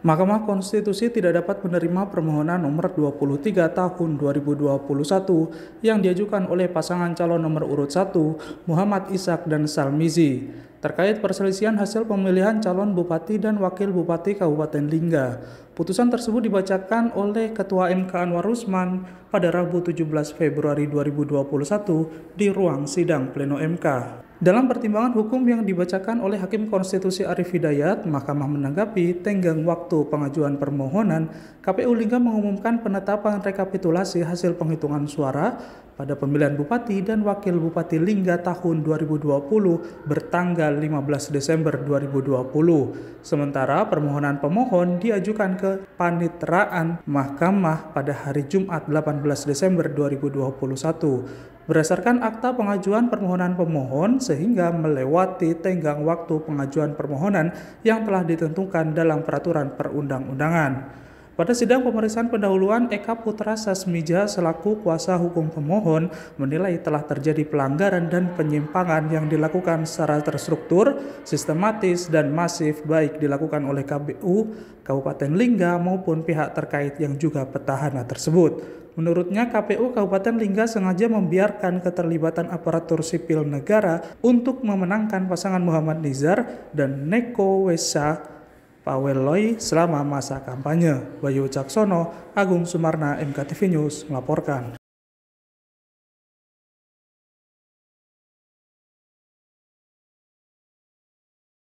Mahkamah Konstitusi tidak dapat menerima permohonan nomor 23 tahun 2021 yang diajukan oleh pasangan calon nomor urut 1 Muhammad Ishak dan Salmizi terkait perselisihan hasil pemilihan calon bupati dan wakil bupati Kabupaten Lingga. Putusan tersebut dibacakan oleh Ketua MK Anwar Usman pada Rabu 17 Februari 2021 di ruang sidang pleno MK. Dalam pertimbangan hukum yang dibacakan oleh Hakim Konstitusi Arif Hidayat, Mahkamah menanggapi tenggang waktu pengajuan permohonan, KPU Lingga mengumumkan penetapan rekapitulasi hasil penghitungan suara pada pemilihan Bupati dan Wakil Bupati Lingga tahun 2020 bertanggal 15 Desember 2020. Sementara permohonan pemohon diajukan ke Paniteraan Mahkamah pada hari Jumat 18 Desember 2021 berdasarkan akta pengajuan permohonan pemohon sehingga melewati tenggang waktu pengajuan permohonan yang telah ditentukan dalam peraturan perundang-undangan. Pada sidang pemeriksaan pendahuluan, Eka Putra Sasmija selaku kuasa hukum pemohon menilai telah terjadi pelanggaran dan penyimpangan yang dilakukan secara terstruktur, sistematis, dan masif baik dilakukan oleh KPU, Kabupaten Lingga maupun pihak terkait yang juga petahana tersebut. Menurutnya, KPU Kabupaten Lingga sengaja membiarkan keterlibatan aparatur sipil negara untuk memenangkan pasangan Muhammad Nizar dan Neko Wesa Pawel Loi selama masa kampanye. Bayu Caksono, Agung Sumarna, MKTV News melaporkan.